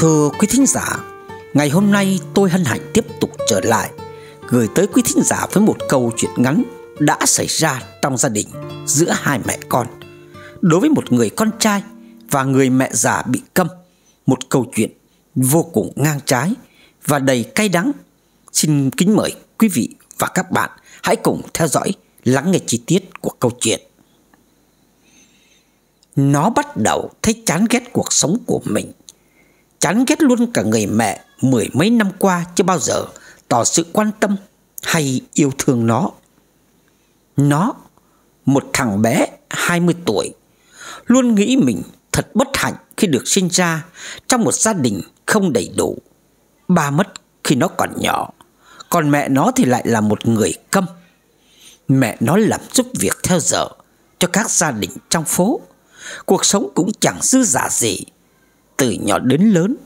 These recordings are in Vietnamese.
Thưa quý thính giả, ngày hôm nay tôi hân hạnh tiếp tục trở lại gửi tới quý thính giả với một câu chuyện ngắn đã xảy ra trong gia đình giữa hai mẹ con. Đối với một người con trai và người mẹ già bị câm, một câu chuyện vô cùng ngang trái và đầy cay đắng. Xin kính mời quý vị và các bạn hãy cùng theo dõi lắng nghe chi tiết của câu chuyện. Nó bắt đầu thấy chán ghét cuộc sống của mình chán ghét luôn cả người mẹ mười mấy năm qua chưa bao giờ tỏ sự quan tâm hay yêu thương nó. Nó, một thằng bé 20 tuổi, luôn nghĩ mình thật bất hạnh khi được sinh ra trong một gia đình không đầy đủ. Ba mất khi nó còn nhỏ, còn mẹ nó thì lại là một người câm. Mẹ nó làm giúp việc theo giờ cho các gia đình trong phố. Cuộc sống cũng chẳng dư giả gì từ nhỏ đến lớn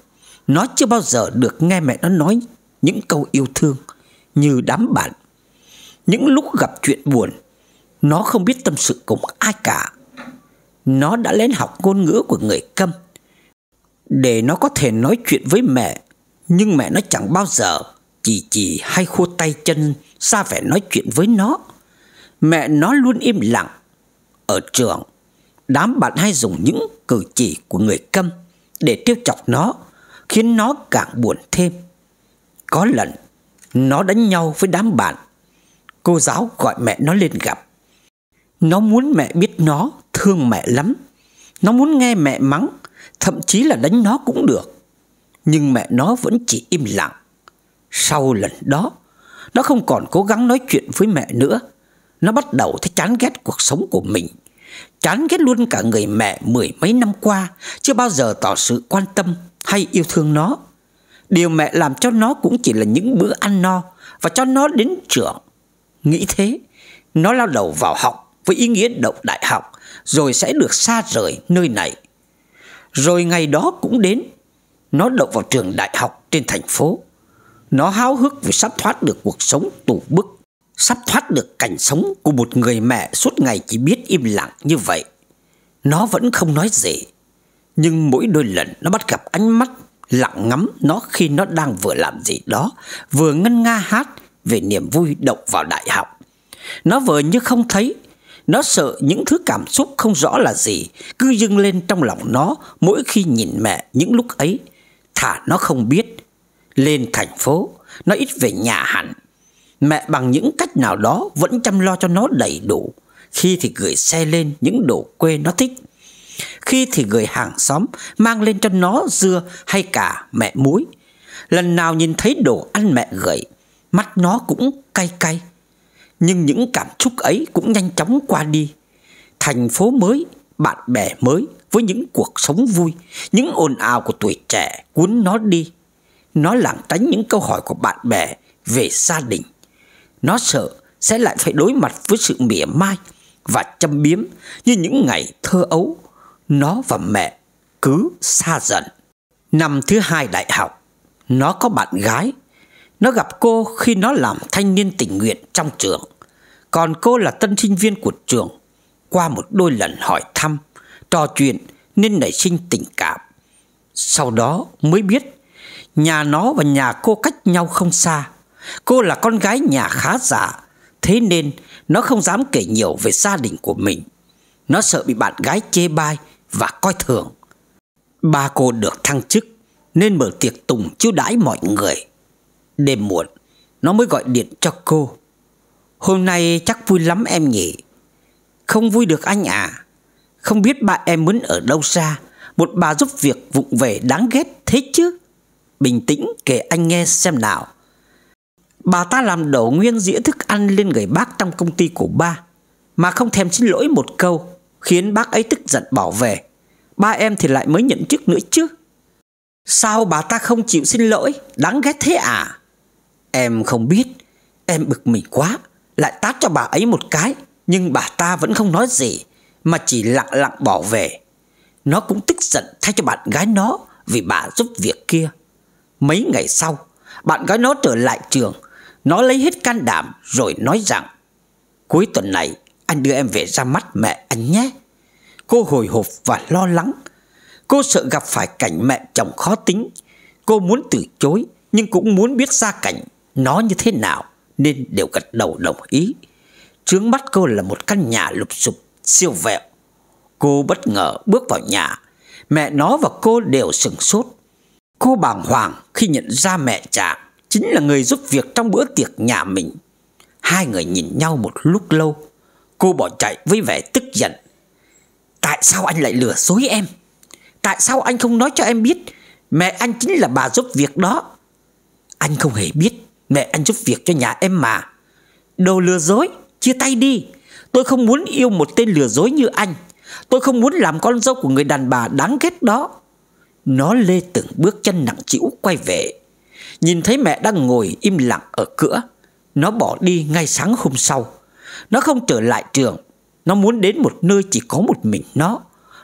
Nó chưa bao giờ được nghe mẹ nó nói những câu yêu thương Như đám bạn Những lúc gặp chuyện buồn Nó không biết tâm sự cùng ai cả Nó đã lên học ngôn ngữ của người câm Để nó có thể nói chuyện với mẹ Nhưng mẹ nó chẳng bao giờ Chỉ chỉ hay khua tay chân Xa vẻ nói chuyện với nó Mẹ nó luôn im lặng Ở trường Đám bạn hay dùng những cử chỉ của người câm để tiêu chọc nó, khiến nó càng buồn thêm. Có lần, nó đánh nhau với đám bạn. Cô giáo gọi mẹ nó lên gặp. Nó muốn mẹ biết nó thương mẹ lắm. Nó muốn nghe mẹ mắng, thậm chí là đánh nó cũng được. Nhưng mẹ nó vẫn chỉ im lặng. Sau lần đó, nó không còn cố gắng nói chuyện với mẹ nữa. Nó bắt đầu thấy chán ghét cuộc sống của mình. Chán ghét luôn cả người mẹ mười mấy năm qua Chưa bao giờ tỏ sự quan tâm hay yêu thương nó Điều mẹ làm cho nó cũng chỉ là những bữa ăn no Và cho nó đến trường Nghĩ thế Nó lao đầu vào học với ý nghĩa đậu đại học Rồi sẽ được xa rời nơi này Rồi ngày đó cũng đến Nó đậu vào trường đại học trên thành phố Nó háo hức vì sắp thoát được cuộc sống tù bức sắp thoát được cảnh sống của một người mẹ suốt ngày chỉ biết im lặng như vậy. Nó vẫn không nói gì. Nhưng mỗi đôi lần nó bắt gặp ánh mắt lặng ngắm nó khi nó đang vừa làm gì đó, vừa ngân nga hát về niềm vui động vào đại học. Nó vừa như không thấy, nó sợ những thứ cảm xúc không rõ là gì cứ dâng lên trong lòng nó mỗi khi nhìn mẹ những lúc ấy. Thả nó không biết. Lên thành phố, nó ít về nhà hẳn Mẹ bằng những cách nào đó vẫn chăm lo cho nó đầy đủ Khi thì gửi xe lên những đồ quê nó thích Khi thì gửi hàng xóm mang lên cho nó dưa hay cả mẹ muối Lần nào nhìn thấy đồ ăn mẹ gửi Mắt nó cũng cay cay Nhưng những cảm xúc ấy cũng nhanh chóng qua đi Thành phố mới, bạn bè mới Với những cuộc sống vui Những ồn ào của tuổi trẻ cuốn nó đi Nó lảng tránh những câu hỏi của bạn bè về gia đình nó sợ sẽ lại phải đối mặt với sự mỉa mai và châm biếm như những ngày thơ ấu. Nó và mẹ cứ xa dần. Năm thứ hai đại học, nó có bạn gái. Nó gặp cô khi nó làm thanh niên tình nguyện trong trường. Còn cô là tân sinh viên của trường. Qua một đôi lần hỏi thăm, trò chuyện nên nảy sinh tình cảm. Sau đó mới biết nhà nó và nhà cô cách nhau không xa Cô là con gái nhà khá giả, thế nên nó không dám kể nhiều về gia đình của mình. Nó sợ bị bạn gái chê bai và coi thường. Ba cô được thăng chức nên mở tiệc tùng chiêu đãi mọi người. Đêm muộn, nó mới gọi điện cho cô. Hôm nay chắc vui lắm em nhỉ? Không vui được anh à? Không biết ba em muốn ở đâu ra Một bà giúp việc vụng về đáng ghét thế chứ Bình tĩnh kể anh nghe xem nào Bà ta làm đổ nguyên dĩa thức ăn lên người bác trong công ty của ba Mà không thèm xin lỗi một câu Khiến bác ấy tức giận bỏ về Ba em thì lại mới nhận chức nữa chứ Sao bà ta không chịu xin lỗi Đáng ghét thế à Em không biết Em bực mình quá Lại tát cho bà ấy một cái Nhưng bà ta vẫn không nói gì Mà chỉ lặng lặng bỏ về Nó cũng tức giận thay cho bạn gái nó Vì bà giúp việc kia Mấy ngày sau Bạn gái nó trở lại trường nó lấy hết can đảm rồi nói rằng Cuối tuần này anh đưa em về ra mắt mẹ anh nhé Cô hồi hộp và lo lắng Cô sợ gặp phải cảnh mẹ chồng khó tính Cô muốn từ chối Nhưng cũng muốn biết ra cảnh Nó như thế nào Nên đều gật đầu đồng ý Trướng mắt cô là một căn nhà lụp sụp Siêu vẹo Cô bất ngờ bước vào nhà Mẹ nó và cô đều sừng sốt Cô bàng hoàng khi nhận ra mẹ chàng chính là người giúp việc trong bữa tiệc nhà mình. Hai người nhìn nhau một lúc lâu, cô bỏ chạy với vẻ tức giận. Tại sao anh lại lừa dối em? Tại sao anh không nói cho em biết mẹ anh chính là bà giúp việc đó? Anh không hề biết mẹ anh giúp việc cho nhà em mà. Đồ lừa dối, chia tay đi. Tôi không muốn yêu một tên lừa dối như anh. Tôi không muốn làm con dâu của người đàn bà đáng ghét đó. Nó lê từng bước chân nặng trĩu quay về Nhìn thấy mẹ đang ngồi im lặng ở cửa Nó bỏ đi ngay sáng hôm sau Nó không trở lại trường Nó muốn đến một nơi chỉ có một mình nó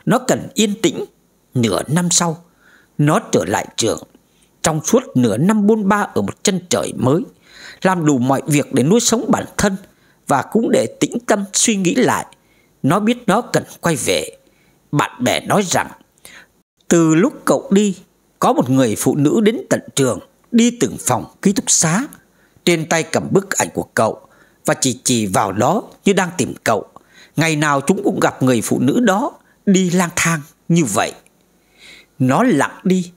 Nó cần yên tĩnh Nửa năm sau Nó trở lại trường Trong suốt nửa năm buôn ba ở một chân trời mới Làm đủ mọi việc để nuôi sống bản thân Và cũng để tĩnh tâm suy nghĩ lại Nó biết nó cần quay về Bạn bè nói rằng Từ lúc cậu đi có một người phụ nữ đến tận trường đi từng phòng ký túc xá, trên tay cầm bức ảnh của cậu và chỉ chỉ vào đó như đang tìm cậu. Ngày nào chúng cũng gặp người phụ nữ đó đi lang thang như vậy. Nó lặng đi,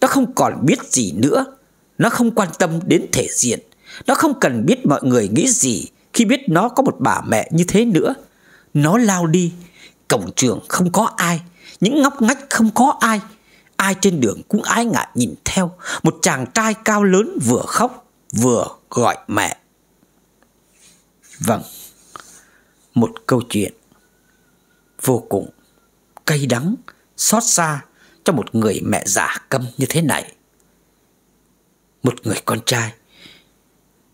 nó không còn biết gì nữa, nó không quan tâm đến thể diện, nó không cần biết mọi người nghĩ gì khi biết nó có một bà mẹ như thế nữa. Nó lao đi, cổng trường không có ai, những ngóc ngách không có ai, ai trên đường cũng ái ngại nhìn theo một chàng trai cao lớn vừa khóc vừa gọi mẹ vâng một câu chuyện vô cùng cay đắng xót xa cho một người mẹ già câm như thế này một người con trai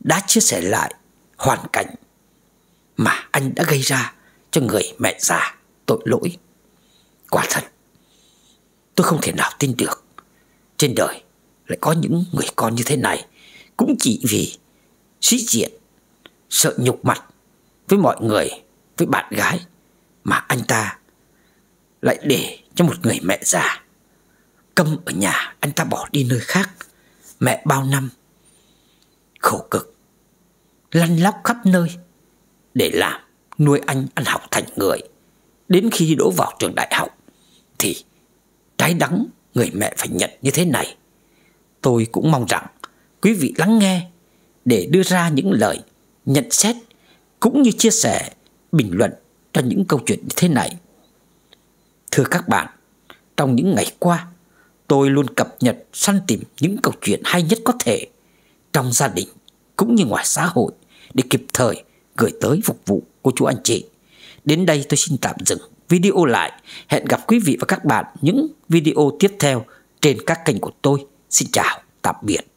đã chia sẻ lại hoàn cảnh mà anh đã gây ra cho người mẹ già tội lỗi quả thật Tôi không thể nào tin được Trên đời lại có những người con như thế này Cũng chỉ vì sĩ diện Sợ nhục mặt Với mọi người Với bạn gái Mà anh ta Lại để cho một người mẹ già Câm ở nhà Anh ta bỏ đi nơi khác Mẹ bao năm Khổ cực Lăn lóc khắp nơi Để làm nuôi anh ăn học thành người Đến khi đỗ vào trường đại học Thì trái đắng người mẹ phải nhận như thế này tôi cũng mong rằng quý vị lắng nghe để đưa ra những lời nhận xét cũng như chia sẻ bình luận cho những câu chuyện như thế này thưa các bạn trong những ngày qua tôi luôn cập nhật săn tìm những câu chuyện hay nhất có thể trong gia đình cũng như ngoài xã hội để kịp thời gửi tới phục vụ cô chú anh chị đến đây tôi xin tạm dừng video lại. Hẹn gặp quý vị và các bạn những video tiếp theo trên các kênh của tôi. Xin chào, tạm biệt.